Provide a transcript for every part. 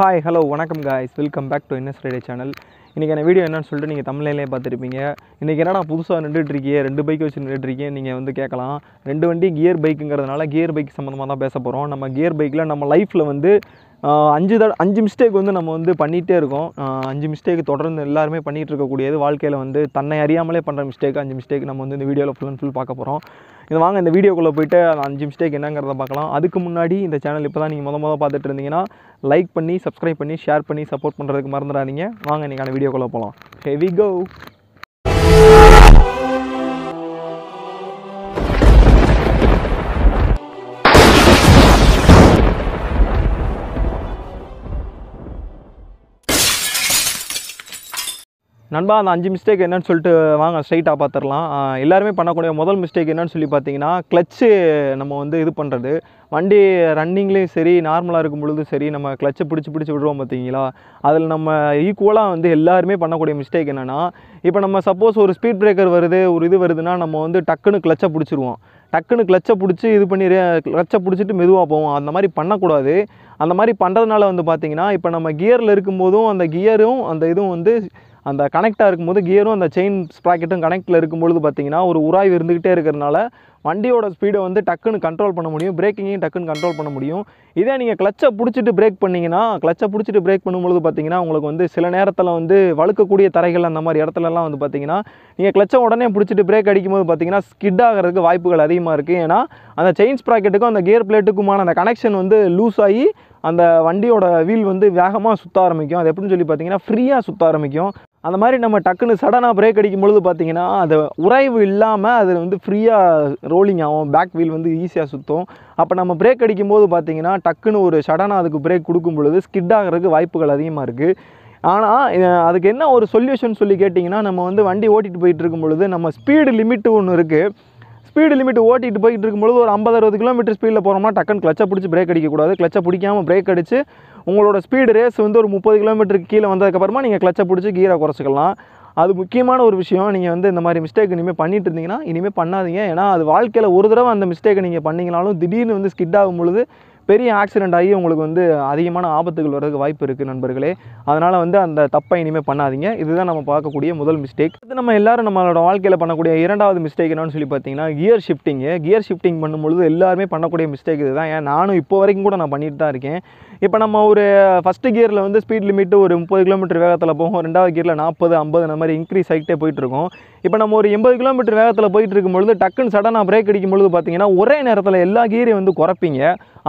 hi hello வணக்கம் guys welcome back to இன்னஸ் radio channel இன்றைக்கான வீடியோ என்னன்னு சொல்லிட்டு நீங்கள் தமிழ்லேயே பார்த்துருப்பீங்க இன்றைக்கி என்னடா புதுசாக நின்றுட்டுருக்கியே ரெண்டு பைக் வச்சு இருக்கேன் நீங்கள் வந்து கேட்கலாம் ரெண்டு வண்டி கியர் பைக்குங்கிறதுனால கியர் பைக் சம்மந்தமாக தான் பேச போகிறோம் நம்ம கியர் பைக்கில் நம்ம லைஃப்பில் வந்து அஞ்சு தட அஞ்சு மிஸ்டேக் வந்து நம்ம வந்து பண்ணிகிட்டே இருக்கோம் அஞ்சு மிஸ்டேக் தொடர்ந்து எல்லாருமே பண்ணிகிட்டு இருக்கக்கூடியது வாழ்க்கையில் வந்து தன்னை அறியாமலே பண்ணுற மிஸ்டேக் அஞ்சு மிஸ்டேக் நம்ம வந்து இந்த வீடியோவில் ஃபுல் அண்ட் ஃபுல் பார்க்க போகிறோம் இது வாங்க இந்த வீடியோக்குள்ளே போயிட்டு அஞ்சு மிஸ்டேக் என்னங்கிறத பார்க்கலாம் அதுக்கு முன்னாடி இந்த சேனல் இப்போ தான் நீங்கள் முத முதல் பார்த்துட்டு இருந்தீங்கன்னா லைக் பண்ணி சப்ஸ்கிரைப் பண்ணி ஷேர் பண்ணி சப்போர்ட் பண்ணுறதுக்கு மறந்துடாதீங்க வாங்க இன்றைக்கான வீடியோக்குள்ளே போகலாம் ஹெவி கோ நண்பா அந்த அஞ்சு மிஸ்டேக் என்னென்னு சொல்லிட்டு வாங்க ஸ்ட்ரைட்டாக பார்த்துடலாம் எல்லாருமே பண்ணக்கூடிய முதல் மிஸ்டேக் என்னென்னு சொல்லி பார்த்தீங்கன்னா கிளச்சு நம்ம வந்து இது பண்ணுறது வண்டி ரன்னிங்லேயும் சரி நார்மலாக இருக்கும் பொழுதும் சரி நம்ம கிளச்சை பிடிச்சி பிடிச்சி விடுவோம் பார்த்தீங்களா அதில் நம்ம ஈக்குவலாக வந்து எல்லாருமே பண்ணக்கூடிய மிஸ்டேக் என்னென்னா இப்போ நம்ம சப்போஸ் ஒரு ஸ்பீட் பிரேக்கர் வருது ஒரு இது வருதுன்னா நம்ம வந்து டக்குன்னு கிளச்சை பிடிச்சிருவோம் டக்குன்னு கிளச்சை பிடிச்சி இது பண்ணி கிளச்சை பிடிச்சிட்டு மெதுவாக போவோம் அந்த மாதிரி பண்ணக்கூடாது அந்த மாதிரி பண்ணுறதுனால வந்து பார்த்திங்கன்னா இப்போ நம்ம கியரில் இருக்கும்போதும் அந்த கியரும் அந்த இதுவும் வந்து அந்த கனெக்டாக இருக்கும்போது கியரும் அந்த செயின் ஸ்ப்ராக்கெட்டும் கனெக்டில் இருக்கும்பொழுது பார்த்தீங்கன்னா ஒரு உராய்வு இருந்துக்கிட்டே இருக்கிறனால வண்டியோட ஸ்பீடை வந்து டக்குன்னு கண்ட்ரோல் பண்ண முடியும் பிரேக்கிங்கையும் டக்குன்னு கண்ட்ரோல் பண்ண முடியும் இதே நீங்கள் கிளச்சை பிடிச்சிட்டு பிரேக் பண்ணிங்கன்னா கிளச்சை பிடிச்சிட்டு பிரேக் பண்ணும்பொழுது பார்த்தீங்கன்னா உங்களுக்கு வந்து சில நேரத்தில் வந்து வழுக்கக்கூடிய தரைகள் அந்த மாதிரி இடத்துலலாம் வந்து பார்த்தீங்கன்னா நீங்கள் கிளச்சை உடனே பிடிச்சிட்டு பிரேக் அடிக்கும்போது பார்த்தீங்கன்னா ஸ்கிட் ஆகிறதுக்கு வாய்ப்புகள் அதிகமாக இருக்குது ஏன்னா அந்த செயின்ஸ் ப்ராக்கெட்டுக்கும் அந்த கியர் பிளேட்டுக்குமான அந்த கனெக்ஷன் வந்து லூஸ் ஆகி அந்த வண்டியோட வீல் வந்து வேகமாக சுற்ற ஆரம்பிக்கும் அது எப்படின்னு சொல்லி பார்த்தீங்கன்னா ஃப்ரீயாக சுற்ற ஆரம்பிக்கும் அந்த மாதிரி நம்ம டக்குன்னு சடனாக பிரேக் அடிக்கும் பொழுது பார்த்தீங்கன்னா அது உறைவு இல்லாமல் அதில் வந்து ஃப்ரீயாக ரோலிங் ஆகும் பேக் வீல் வந்து ஈஸியாக சுற்றும் அப்போ நம்ம பிரேக் அடிக்கும்போது பார்த்தீங்கன்னா டக்குன்னு ஒரு சடனாக அதுக்கு பிரேக் கொடுக்கும் பொழுது ஸ்கிட் ஆகிறதுக்கு வாய்ப்புகள் அதிகமாக இருக்குது ஆனால் அதுக்கு என்ன ஒரு சொல்யூஷன் சொல்லி கேட்டிங்கன்னா நம்ம வந்து வண்டி ஓட்டிகிட்டு போயிட்டு இருக்கும் பொழுது நம்ம ஸ்பீடு லிமிட்டு ஒன்று இருக்குது ஸ்பீடு லிமிட் ஓட்டிகிட்டு போயிட்டு இருக்கும்பொழுது ஒரு ஐம்பது அறுபது கிலோமீட்டர் ஸ்பீடில் போகிறோம்னா டக்குன்னு கிளச்சை பிடிச்சி பிரேக் அடிக்கக்கூடாது கிளச்சை பிடிக்காமல் பிரேக் அடித்து உங்களோட ஸ்பீடு ரேஸ் வந்து ஒரு முப்பது கிலோமீட்டருக்கு கீழே வந்ததுக்கப்புறமா நீங்கள் கிளச்சை பிடிச்சி கீரை குறைச்சிக்கலாம் அது முக்கியமான ஒரு விஷயம் நீங்கள் வந்து இந்த மாதிரி மிஸ்டேக் இனிமேல் பண்ணிட்டு இருந்தீங்கன்னா இனிமேல் பண்ணாதீங்க ஏன்னா அது வாழ்க்கையில் ஒரு தடவை அந்த மிஸ்டேக்கை நீங்கள் பண்ணிங்கனாலும் திடீர்னு வந்து ஸ்கிட் ஆகும் பொழுது பெரிய ஆக்சிடெண்ட் ஆகி உங்களுக்கு வந்து அதிகமான ஆபத்துகள் வர்றதுக்கு வாய்ப்பு இருக்குது நண்பர்களே அதனால் வந்து அந்த தப்பை இனிமேல் பண்ணாதீங்க இதுதான் நம்ம பார்க்கக்கூடிய முதல் மிஸ்டேக் இது நம்ம எல்லோரும் நம்மளோட வாழ்க்கையில் பண்ணக்கூடிய இரண்டாவது மிஸ்டேக் என்னன்னு சொல்லி பார்த்தீங்கன்னா கியர் ஷிஃப்டிங்கு கியர் ஷிஃப்டிங் பண்ணும்பொழுது எல்லாருமே பண்ணக்கூடிய மிஸ்டேக் இதுதான் ஏன் நானும் இப்போ வரைக்கும் கூட நான் பண்ணிட்டு தான் இருக்கேன் இப்போ நம்ம ஒரு ஃபஸ்ட்டு கியரில் வந்து ஸ்பீட் லிமிட்டு ஒரு முப்பது கிலோமீட்டர் வேகத்தில் போகும் ரெண்டாவது கியரில் நாற்பது ஐம்பது அந்த மாதிரி இன்க்ரீஸ் ஆகிட்டே போயிட்டுருக்கோம் இப்போ நம்ம ஒரு எண்பது கிலோமீட்டர் வேகத்தில் போயிட்டு இருக்கும்பொழுது டக்குன்னு சடனாக பிரேக் அடிக்கும்பொழுது பார்த்தீங்கன்னா ஒரே நேரத்தில் எல்லா கீரையும் வந்து குறைப்பீங்க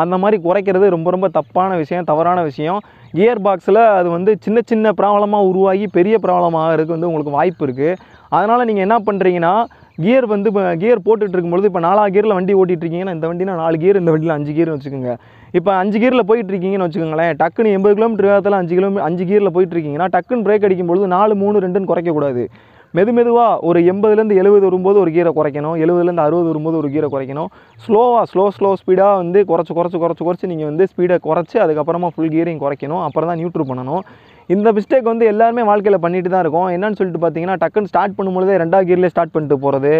அந்த மாதிரி குறைக்கிறது ரொம்ப ரொம்ப தப்பான விஷயம் தவறான விஷயம் கியர் பாக்ஸில் அது வந்து சின்ன சின்ன ப்ராப்ளமாக உருவாகி பெரிய ப்ராப்ளமாக ஆகிறதுக்கு வந்து உங்களுக்கு வாய்ப்பு இருக்குது அதனால் நீங்கள் என்ன பண்ணுறீங்கன்னா கியர் வந்து இப்போ கியர் போட்டுட்டு இருக்கும்பொழுது இப்போ நாலா கியரில் வண்டி ஓட்டிகிட்ருக்கீங்கன்னா இந்த வண்டினா நாலு கியர் இந்த வண்டியில் அஞ்சு கியர்னு வச்சுக்கோங்க இப்போ அஞ்சு கியரில் போயிட்டுருக்கீங்கன்னு வச்சுக்கோங்களேன் டக்குன்னு எண்பது கிலோமீட்டர் வேகத்தில் அஞ்சு கிலோமீட்டர் அஞ்சு கியரில் போயிட்டுருக்கீங்கன்னா டக்குன்னு பிரேக் அடிக்கும்பொழுது நாலு மூணு ரெண்டுன்னு குறைக்கக்கூடாது மெது மெதுவாக ஒரு எண்பதுலேருந்து எழுபது வரும்போது ஒரு கீரை குறைக்கணும் எழுபதுலேருந்து அறுபது வரும்போது ஒரு கீரை குறைக்கணும் ஸ்லோவாக ஸ்லோ ஸ்லோ ஸ்பீடாக வந்து குறைச்சி குறைச்சி குறைச்சி குறைச்சி நீங்கள் வந்து ஸ்பீடை குறைச்சி அதுக்கப்புறமா ஃபுல் கீரையும் குறைக்கணும் அப்புறம் தான் நியூட்ரு பண்ணணும் இந்த மிஸ்டேக் வந்து எல்லாருமே வாழ்க்கையில் பண்ணிட்டு தான் இருக்கும் என்னன்னு சொல்லிட்டு பார்த்தீங்கன்னா டக்குன்னு ஸ்டார்ட் பண்ணும்பொழுதே ரெண்டாவது கீர்லேயே ஸ்டார்ட் பண்ணிட்டு போகிறது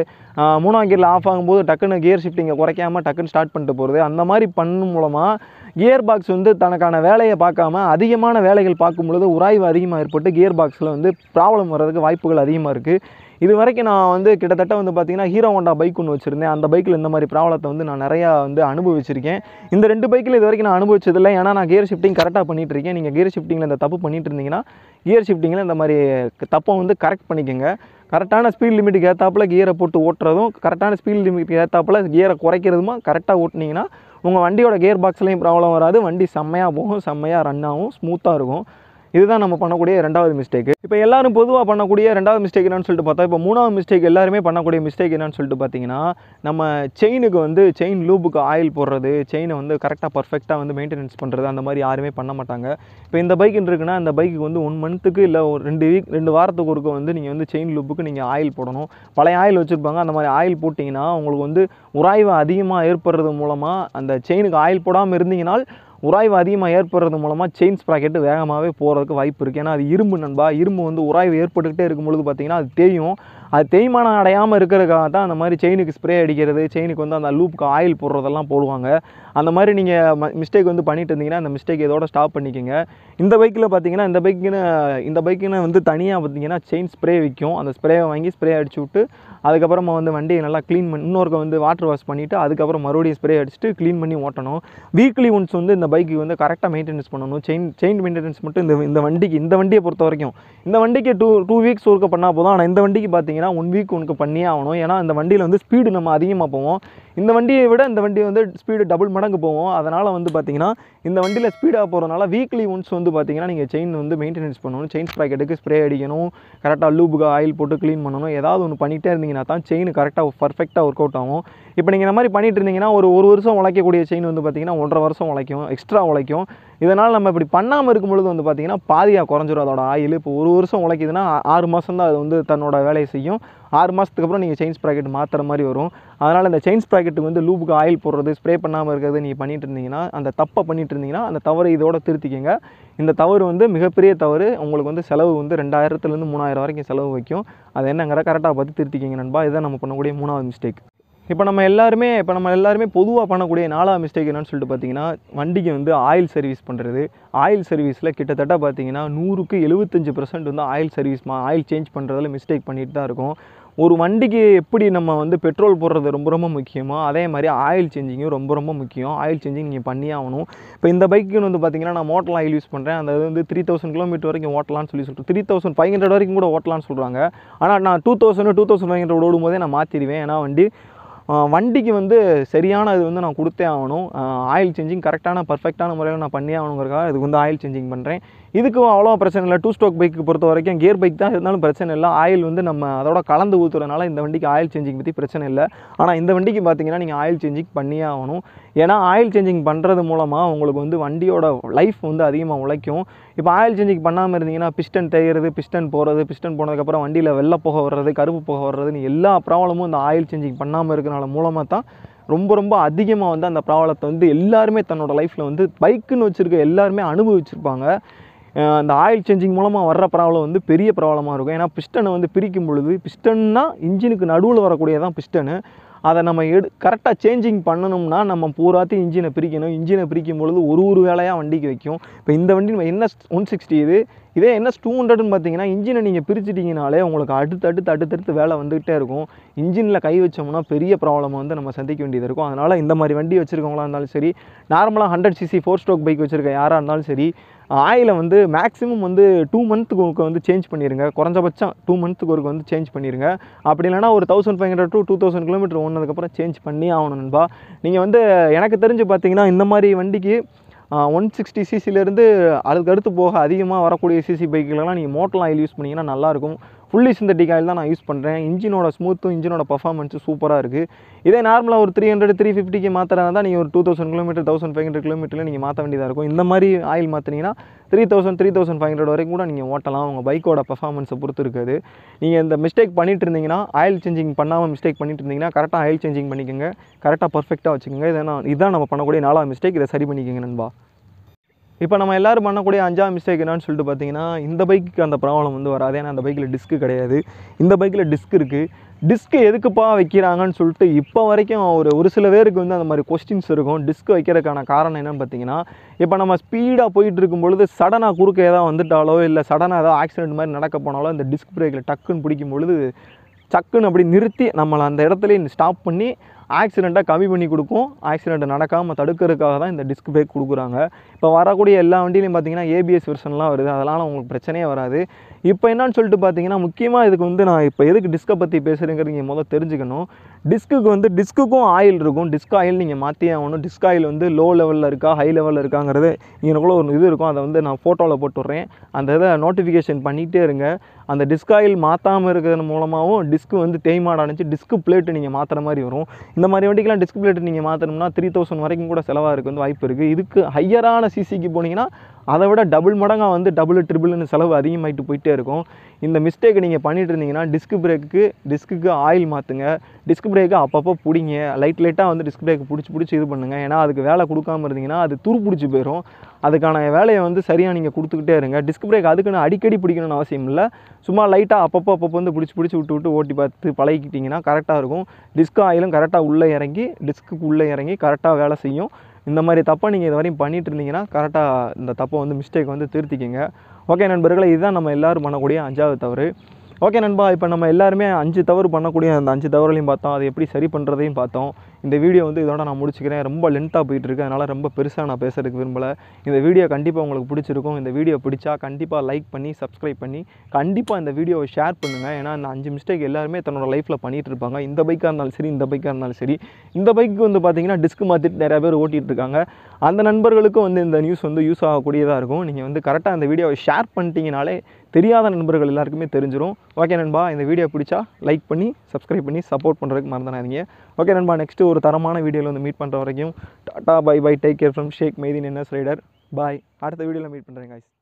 மூணாம் கீரில் ஆஃப் ஆகும்போது டக்குன்னு கியர் ஷிஃப்டிங்கை குறைக்காமல் டக்குன்னு ஸ்டார்ட் பண்ணிட்டு போகிறது அந்த மாதிரி பண்ணும் மூலமாக கியர் பாக்ஸ் வந்து தனக்கான வேலையை பார்க்காம அதிகமான வேலைகள் பார்க்கும் பொழுது உராய்வு அதிகமாக ஏற்பட்டு கியர் பாக்ஸில் வந்து ப்ராப்ளம் வர்றதுக்கு வாய்ப்புகள் அதிகமாக இருக்குது இது வரைக்கும் நான் வந்து கிட்டத்தட்ட வந்து பார்த்திங்கன்னா ஹீரோ ஹோண்டா பைக் ஒன்று வச்சுருந்தேன் அந்த பைக்கில் இந்த மாதிரி ப்ராப்ளத்தை வந்து நான் நிறையா வந்து அனுபவிச்சிருக்கேன் இந்த ரெண்டு பைக்கில் இது வரைக்கும் நான் அனுபவிச்சதில்லை ஏன்னா நான் கியர் ஷிஃப்டிங் கரெக்டாக பண்ணிகிட்டு இருக்கேன் நீங்கள் கியர் ஷிஃப்டிங்கில் இந்த தப்பு பண்ணிட்டு இருந்தீங்கன்னா கியர் ஷிஃப்டிங்கில் இந்த மாதிரி தப்பை வந்து கரெக்ட் பண்ணிக்கோங்க கரெக்டான ஸ்பீட் லிமிட்டுக்கு ஏற்றாப்பில் கியரை போட்டு ஓட்டுறதும் கரெக்டான ஸ்பீட் லிமிட்டுக்கு ஏற்றாப்பில் கியரை குறைக்கிறதுமா கரெக்டாக ஓட்டினீங்கன்னா உங்கள் வண்டியோட கியர் பாக்ஸ்லேயும் ப்ராப்ளம் வராது வண்டி செம்மையாக போகும் செம்மையாக ரன் ஆகும் ஸ்மூத்தாக இருக்கும் இதுதான் நம்ம பண்ணக்கூடிய ரெண்டாவது மிஸ்டேக் இப்போ எல்லாரும் பொதுவாக பண்ணக்கூடிய ரெண்டாவது மிஸ்டேக் என்னன்னு சொல்லிட்டு பார்த்தா இப்போ மூணாவது மிஸ்டேக் எல்லாருமே பண்ணக்கூடிய மிஸ்டேக் என்னன்னு சொல்லிட்டு பார்த்தீங்கன்னா நம்ம செயினுக்கு வந்து செயின் லூப்புக்கு ஆயில் போடுறது செயினை வந்து கரெக்டாக பர்ஃபெக்டாக வந்து மெயின்டெனன்ஸ் பண்ணுறது அந்த மாதிரி யாருமே பண்ண மாட்டாங்க இப்போ இந்த பைக் இருக்குன்னா அந்த பைக்கு வந்து ஒன் மந்த்துக்கு இல்லை ஒரு ரெண்டு வீக் ரெண்டு வாரத்துக்கு ஒருக்க வந்து நீங்கள் வந்து செயின் லூப்புக்கு நீங்கள் ஆயில் போடணும் பழைய ஆயில் வச்சுருப்பாங்க அந்த மாதிரி ஆயில் போட்டிங்கன்னா உங்களுக்கு வந்து உராய்வு அதிகமாக ஏற்படுறது மூலமாக அந்த செயினுக்கு ஆயில் போடாமல் இருந்தீங்கன்னா உராய்வு அதிகமாக ஏற்படுறது மூலமாக செயின் ஸ்ப்ராக்கெட்டு வேகமாகவே போகிறதுக்கு வாய்ப்பு இருக்குது ஏன்னா அது இரும்பு நண்பா இரும்பு வந்து உராய்வு ஏற்பட்டுக்கிட்டே இருக்கும் பொழுது பார்த்திங்கன்னா அது தேயும் அது தேய்மானம் அடையாமல் இருக்கிறதுக்காக தான் அந்த மாதிரி செயினுக்கு ஸ்ப்ரே அடிக்கிறது செயினுக்கு வந்து அந்த லூப்புக்கு ஆயில் போடுறதெல்லாம் போடுவாங்க அந்த மாதிரி நீங்கள் மிஸ்டேக் வந்து பண்ணிட்டு இருந்தீங்கன்னா அந்த மிஸ்டேக் இதோட ஸ்டாப் பண்ணிக்கோங்க இந்த பைக்கில் பார்த்தீங்கன்னா இந்த பைக்குன்னு இந்த பைக்குன்னு வந்து தனியாக பார்த்தீங்கன்னா செயின் ஸ்ப்ரே விற்கும் அந்த ஸ்ப்ரேவை வாங்கி ஸ்ப்ரே அடிச்சு விட்டு அதுக்கப்புறமா வந்து வண்டியை நல்லா க்ளீன் பண்ணி இன்னொருக்க வந்து வாட்டர் வாஷ் பண்ணிவிட்டு அதுக்கப்புறம் மறுபடியும் ஸ்ப்ரே அடிச்சுட்டு க்ளீன் பண்ணி ஓட்டணும் வீக்லி ஒன்ஸ் வந்து இந்த பைக்கு வந்து கரெக்டாக மெயின்டெனன்ஸ் பண்ணணும் செயின் செயின் மெயின்டெனன்ஸ் மட்டும் இந்த இந்த வண்டிக்கு இந்த வண்டியை பொறுத்த வரைக்கும் இந்த வண்டிக்கு டூ டூ வீக்ஸ் ஒர்க்கு பண்ணால் போதும் ஆனால் இந்த வண்டிக்கு பார்த்தீங்கன்னா பார்த்தீங்கன்னா ஒன் வீக் உனக்கு பண்ணியே ஆகணும் ஏன்னா அந்த வண்டியில் வந்து ஸ்பீடு நம்ம அதிகமாக போவோம் இந்த வண்டியை விட இந்த வண்டி வந்து ஸ்பீடு டபுள் மடங்கு போவோம் அதனால் வந்து பார்த்திங்கன்னா இந்த வண்டியில் ஸ்பீடாக போகிறதுனால வீக்லி ஒன்ஸ் வந்து பார்த்திங்கன்னா நீங்கள் செயின் வந்து மெயின்டெனன்ஸ் பண்ணணும் செயின் ஸ்ப்ராக்கெட்டுக்கு ஸ்ப்ரே அடிக்கணும் கரெக்டாக லூபுக்கு ஆயில் போட்டு க்ளீன் பண்ணணும் ஏதாவது ஒன்று பண்ணிகிட்டே இருந்தீங்கன்னா தான் செயின் கரெக்டாக பர்ஃபெக்டாக ஒர்க் அவுட் ஆகும் இப்போ நீங்கள் இந்த மாதிரி பண்ணிட்டு இருந்தீங்கன்னா ஒரு ஒரு வருஷம் உழைக்கக்கூடிய செயின் வந்து பார்த்திங்கன்னா ஒன்றரை வருஷம் உழைக்கும் எக்ஸ்ட்ரா உழைக்கும் இதனால் நம்ம இப்படி பண்ணாமல் இருக்கும்பொழுது வந்து பார்த்திங்கன்னா பாதியாக குறைஞ்சிரும் அதோட ஆயில் இப்போ ஒரு வருஷம் உழைக்குதுன்னா ஆறு மாதம் தான் அது வந்து தன்னோட வேலையை செய்யும் ஆறு மாதத்துக்கு அப்புறம் நீங்கள் செயின் ப்ராக்கெட் மாற்றுற மாதிரி வரும் அதனால் அந்த செயின் ப்ராக்கெட்டுக்கு வந்து லூபுக்கு ஆயில் போடுறது ஸ்ப்ரே பண்ணாமல் இருக்கிறது நீங்கள் பண்ணிகிட்டு இருந்தீங்கன்னா அந்த தப்பை பண்ணிகிட்டு இருந்தீங்கன்னா அந்த தவறு இதோட திருத்திக்கங்க இந்த தவறு வந்து மிகப்பெரிய தவறு உங்களுக்கு வந்து செலவு வந்து ரெண்டாயிரத்துலேருந்து மூணாயிரம் வரைக்கும் செலவு வைக்கும் அது என்னங்கிற கரெக்டாக பார்த்து திருத்திக்கிங்க நண்பா இதுதான் நம்ம பண்ணக்கூடிய மூணாவது மிஸ்டேக் இப்போ நம்ம எல்லாருமே இப்போ நம்ம எல்லாருமே பொதுவாக பண்ணக்கூடிய நாலாவது மிஸ்டேக் என்னன்னு சொல்லிட்டு பார்த்தீங்கன்னா வண்டிக்கு வந்து ஆயில் சர்வீஸ் பண்ணுறது ஆயில் சர்வீஸில் கிட்டத்தட்ட பார்த்தீங்கன்னா நூறுக்கு எழுபத்தஞ்சு பர்சன்ட் வந்து ஆயில் சர்வீஸ் மா ஆயில் சேஞ்ச் பண்ணுறதுல மிஸ்டேக் பண்ணிட்டு தான் இருக்கும் ஒரு வண்டிக்கு எப்படி நம்ம வந்து பெட்ரோல் போடுறது ரொம்ப ரொம்ப முக்கியமோ அதே மாதிரி ஆயில் சேஞ்சிங்கும் ரொம்ப ரொம்ப முக்கியம் ஆயில் சேஞ்சிங் நீங்கள் பண்ணியே ஆகணும் இப்போ இந்த பைக்குன்னு வந்து பார்த்திங்கன்னா நான் மோட்டர் ஆயில் யூஸ் பண்ணுறேன் அந்த வந்து த்ரீ தௌசண்ட் கிலோமீட்டர் வரைக்கும் ஓட்டலான்னு சொல்லி சொல்லிட்டு த்ரீ தௌசண்ட் ஃபைவ் ஹண்ட்ரட் வரைக்கும் கூட ஓட்டலான்னு சொல்கிறாங்க ஆனால் நான் two thousand two thousand five hundred ஓடும் போதே நான் மாற்றிடுவேன் ஏன்னா வண்டி வண்டிக்கு வந்து சரியான இது வந்து நான் கொடுத்தே ஆகணும் ஆயில் சேஞ்சிங் கரெக்டான பர்ஃபெக்டான முறையில் நான் பண்ணியே ஆகணுங்கிறக்காக இதுக்கு வந்து ஆயில் சேஞ்சிங் பண்ணுறேன் இதுக்கும் அவ்வளோ பிரச்சனை இல்லை டூ ஸ்டோக் பைக்கு பொறுத்த வரைக்கும் கியர் பைக் தான் இருந்தாலும் பிரச்சனை இல்லை ஆயில் வந்து நம்ம அதோட கலந்து ஊற்றுறதுனால இந்த வண்டிக்கு ஆயில் சேஞ்சிங் பற்றி பிரச்சனை இல்லை ஆனால் இந்த வண்டிக்கு பார்த்தீங்கன்னா நீங்கள் ஆயில் சேஞ்சிங் பண்ணியே ஆகணும் ஏன்னா ஆயில் சேஞ்சிங் பண்ணுறது மூலமாக உங்களுக்கு வந்து வண்டியோட லைஃப் வந்து அதிகமாக உழைக்கும் இப்போ ஆயில் சேஞ்சிங் பண்ணாமல் இருந்தீங்கன்னா பிஸ்டன் தேய்கிறது பிஸ்டன் போகிறது பிஸ்டன் போனதுக்கப்புறம் வண்டியில் வெள்ள போக வர்றது கருப்பு போக வர்றதுன்னு எல்லா ப்ராப்ளமும் இந்த ஆயில் சேஞ்சிங் பண்ணாமல் இருக்கிறனால மூலமாக தான் ரொம்ப ரொம்ப அதிகமாக வந்து அந்த ப்ராப்ளத்தை வந்து எல்லாருமே தன்னோட லைஃப்பில் வந்து பைக்குன்னு வச்சுருக்க எல்லாருமே அனுபவிச்சிருப்பாங்க இந்த ஆயில் சேஞ்சிங் மூலமாக வர்ற ப்ராப்ளம் வந்து பெரிய ப்ராப்ளமாக இருக்கும் ஏன்னா பிஸ்டனை வந்து பிரிக்கும் பொழுது பிஸ்டன்னா இன்ஜினுக்கு நடுவில் வரக்கூடியதான் பிஸ்டனு அதை நம்ம எடு கரெக்டாக சேஞ்சிங் பண்ணணும்னா நம்ம பூராத்தி இன்ஜினை பிரிக்கணும் இன்ஜினை பிரிக்கும் பொழுது ஒரு ஒரு வேலையாக வண்டிக்கு வைக்கும் இப்போ இந்த வண்டி நம்ம என்ன ஒன் சிக்ஸ்டி இது இதே என்ன டூ ஹண்ட்ரட்னு பார்த்தீங்கன்னா இன்ஜினை நீங்கள் பிரிச்சிட்டிங்கனாலே உங்களுக்கு அடுத்து அடுத்து அடுத்தடுத்து வேலை வந்துகிட்டே இருக்கும் இன்ஜினில் கை வச்சோம்னா பெரிய ப்ராப்ளம் வந்து நம்ம சந்திக்க வேண்டியது இருக்கும் அதனால் இந்த மாதிரி வண்டி வச்சுருக்கவங்களா இருந்தாலும் சரி நார்மலாக hundred CC four stroke bike வச்சுருக்க யாராக இருந்தாலும் சரி ஆயிலை வந்து மேக்ஸிமம் வந்து டூ மந்த்துக்கு ஒருக்க வந்து சேஞ்ச் பண்ணிடுங்க குறைஞ்சபட்சம் டூ மந்த்துக்கு ஒருக்க வந்து சேஞ்ச் பண்ணிடுங்க அப்படி இல்லைனா ஒரு thousand five hundred two two thousand kilometre ஓடினதுக்கப்புறம் சேஞ்ச் பண்ணி ஆகணும் நண்பா நீங்கள் வந்து எனக்கு தெரிஞ்சு பார்த்தீங்கன்னா இந்த மாதிரி வண்டிக்கு ஒன் சிக்ஸ்டி சிசிலேருந்து அதுக்கு அடுத்து போக அதிகமாக வரக்கூடிய சிசி பைக்குகளெல்லாம் நீங்கள் மோட்டர்லாம் ஆயில் யூஸ் பண்ணிங்கன்னா நல்லாயிருக்கும் ஃபுல்லி சிந்தட்டிக் ஆயில் தான் நான் யூஸ் பண்ணுறேன் இன்ஜினோட ஸ்மூத்தும் இன்ஜினோட பர்ஃபார்மன்ஸும் சூப்பராக இருக்குது இதே நார்மலாக ஒரு த்ரீ ஹண்ட்ரட் த்ரீ ஃபிஃப்டிக்கு மாற்றுறதா தான் நீங்கள் ஒரு two thousand kilometre thousand five hundred கிலோமீட்டரில் நீங்கள் மாற்ற வேண்டியதாக இருக்கும் இந்த மாதிரி ஆயில் மாற்றினீங்கன்னா three thousand three thousand five hundred வரைக்கும் கூட நீங்கள் ஓட்டலாம் உங்கள் பைக்கோட பர்ஃபார்மன்ஸை பொறுத்து இருக்காது நீங்கள் இந்த மிஸ்டேக் பண்ணிட்டு இருந்தீங்கன்னா ஆயில் சேஞ்சிங் பண்ணாமல் மிஸ்டேக் பண்ணிட்டு இருந்தீங்கன்னா கரெக்டாக ஆயில் சேஞ்சிங் பண்ணிக்கோங்க கரெக்டாக பர்ஃபெக்டாக வச்சுக்கோங்க இதை நான் இதுதான் நம்ம பண்ணக்கூடிய நாலாவது மிஸ்டேக் இதை சரி பண்ணிக்கோங்க நண்பா இப்போ நம்ம எல்லோரும் பண்ணக்கூடிய அஞ்சாவது மிஸ்டேக் என்னான்னு சொல்லிட்டு பார்த்தீங்கன்னா இந்த பைக்குக்கு அந்த ப்ராப்ளம் வந்து வராது ஏன்னா அந்த பைக்கில் டிஸ்க்கு கிடையாது இந்த பைக்கில் டிஸ்க் இருக்குது டிஸ்க்கு எதுக்குப்பா வைக்கிறாங்கன்னு சொல்லிட்டு இப்போ வரைக்கும் ஒரு ஒரு சில பேருக்கு வந்து அந்த மாதிரி கொஸ்டின்ஸ் இருக்கும் டிஸ்க் வைக்கிறதுக்கான காரணம் என்னென்னு பார்த்தீங்கன்னா இப்போ நம்ம ஸ்பீடாக போயிட்டு இருக்கும்பொழுது சடனாக குறுக்க ஏதாவது வந்துட்டாலோ இல்லை சடனாக ஏதாவது ஆக்சிடென்ட் மாதிரி நடக்க போனாலோ இந்த டிஸ்க் பிரேக்கில் டக்குன்னு பிடிக்கும் பொழுது சக்குன்னு அப்படி நிறுத்தி நம்மளை அந்த இடத்துல ஸ்டாப் பண்ணி ஆக்சிடெண்ட்டாக கம்மி பண்ணி கொடுக்கும் ஆக்சிடெண்ட் நடக்காமல் தடுக்கிறதுக்காக தான் இந்த டிஸ்க் பிரேக் கொடுக்குறாங்க இப்போ வரக்கூடிய எல்லா வண்டியிலையும் பார்த்தீங்கன்னா ஏபிஎஸ் வெர்ஷன்லாம் வருது அதனால் உங்களுக்கு பிரச்சனையே வராது இப்போ என்னன்னு சொல்லிட்டு பார்த்தீங்கன்னா முக்கியமாக இதுக்கு வந்து நான் இப்போ எதுக்கு டிஸ்கை பற்றி பேசுகிறேங்கிறது நீங்கள் முதல்ல தெரிஞ்சுக்கணும் டிஸ்க்குக்கு வந்து டிஸ்க்குக்கும் ஆயில் இருக்கும் டிஸ்க் ஆயில் நீங்கள் மாற்றியே ஆகணும் டிஸ்க் ஆயில் வந்து லோ லெவலில் இருக்கா ஹை லெவலில் இருக்காங்கிறது எனக்குள்ள ஒரு இது இருக்கும் அதை வந்து நான் ஃபோட்டோவில் போட்டுடுறேன் அந்த இதை நோட்டிஃபிகேஷன் பண்ணிகிட்டே இருங்க அந்த டிஸ்க் ஆயில் மாற்றாமல் இருக்கிறது மூலமாகவும் டிஸ்க்கு வந்து தேய்மாட அடைஞ்சு டிஸ்க்கு பிளேட்டு நீங்கள் மாற்றுற மாதிரி வரும் இந்த மாதிரி வண்டிக்கெலாம் டிஸ்க் பிளேட்டு நீங்கள் மாற்றணும்னா த்ரீ தௌசண்ட் வரைக்கும் கூட செலவாக இருக்குது வந்து வாய்ப்பு இருக்குது இதுக்கு ஹையரான சிசிக்கு போனீங்கன்னா அதை விட டபுள் மடங்காக வந்து டபுள் ட்ரிபிள்னு செலவு அதிகமாகிட்டு போயிட்டே இருக்கும் இந்த மிஸ்டேக் நீங்கள் பண்ணிட்டு இருந்தீங்கன்னா டிஸ்க் பிரேக்கு டிஸ்க்குக்கு ஆயில் மாற்றுங்க டிஸ்க் பிரேக்கு அப்பப்போ பிடிங்க லைட் லைட்டாக வந்து டிஸ்க் பிரேக் பிடிச்சி பிடிச்சி இது பண்ணுங்கள் ஏன்னா அதுக்கு வேலை கொடுக்காம இருந்தீங்கன்னா அது துரு பிடிச்சி போயிடும் அதுக்கான வேலையை வந்து சரியாக நீங்கள் கொடுத்துக்கிட்டே இருங்க டிஸ்க் பிரேக் அதுக்குன்னு அடிக்கடி பிடிக்கணும்னு அவசியம் இல்லை சும்மா லைட்டாக அப்பப்போ அப்பப்போ வந்து பிடிச்சி பிடிச்சி விட்டு விட்டு ஓட்டி பார்த்து பழகிக்கிட்டிங்கன்னா கரெக்டாக இருக்கும் டிஸ்க் ஆயிலும் கரெக்டாக உள்ளே இறங்கி டிஸ்க்கு உள்ளே இறங்கி கரெக்டாக வேலை செய்யும் இந்த மாதிரி தப்பை நீங்கள் இது வரையும் பண்ணிட்டு இருந்தீங்கன்னா கரெக்டாக இந்த தப்பை வந்து மிஸ்டேக் வந்து திருத்திக்கிங்க ஓகே நண்பர்களே இதுதான் நம்ம எல்லோரும் பண்ணக்கூடிய அஞ்சாவது தவறு ஓகே நண்பா இப்போ நம்ம எல்லாருமே அஞ்சு தவறு பண்ணக்கூடிய அந்த அஞ்சு தவறுகளையும் பார்த்தோம் அது எப்படி சரி பண்ணுறதையும் பார்த்தோம் இந்த வீடியோ வந்து இதோட நான் முடிச்சுக்கிறேன் ரொம்ப லென்த்தாக போயிட்டுருக்கேன் அதனால் ரொம்ப பெருசாக நான் பேசுகிறதுக்கு விரும்பலை இந்த வீடியோ கண்டிப்பாக உங்களுக்கு பிடிச்சிருக்கும் இந்த வீடியோ பிடிச்சா கண்டிப்பாக லைக் பண்ணி சப்ஸ்கிரைப் பண்ணி கண்டிப்பாக இந்த வீடியோவை ஷேர் பண்ணுங்கள் ஏன்னா இந்த அஞ்சு மிஸ்டேக் எல்லாருமே தன்னோட லைஃப்பில் பண்ணிகிட்டு இருப்பாங்க இந்த பைக்காக இருந்தாலும் சரி இந்த பைக்காக இருந்தாலும் சரி இந்த பைக்கு வந்து பார்த்திங்கன்னா டிஸ்க் மாற்றிட்டு நிறையா பேர் ஓட்டிகிட்டு இருக்காங்க அந்த நண்பர்களுக்கும் வந்து இந்த நியூஸ் வந்து யூஸ் ஆகக்கூடியதாக இருக்கும் நீங்கள் வந்து கரெக்டாக அந்த வீடியோவை ஷேர் பண்ணிட்டீங்கனாலே தெரியாத நண்பர்கள் எல்லாருக்குமே தெரிஞ்சிடும் ஓகே நண்பா இந்த வீடியோ பிடிச்சா லைக் பண்ணி சப்ஸ்கிரைப் பண்ணி சப்போர்ட் பண்ணுறதுக்கு மறந்துடாதீங்க ஓகே நண்பா நெக்ஸ்ட்டு ஒரு தரமான வீடியோவில் வந்து மீட் பண்ணுற வரைக்கும் tata bye bye take care from Sheikh Mohideen என்ன ரைடர் பாய் அடுத்த வீடியோவில் மீட் பண்ணுறேன் காய்ஸ்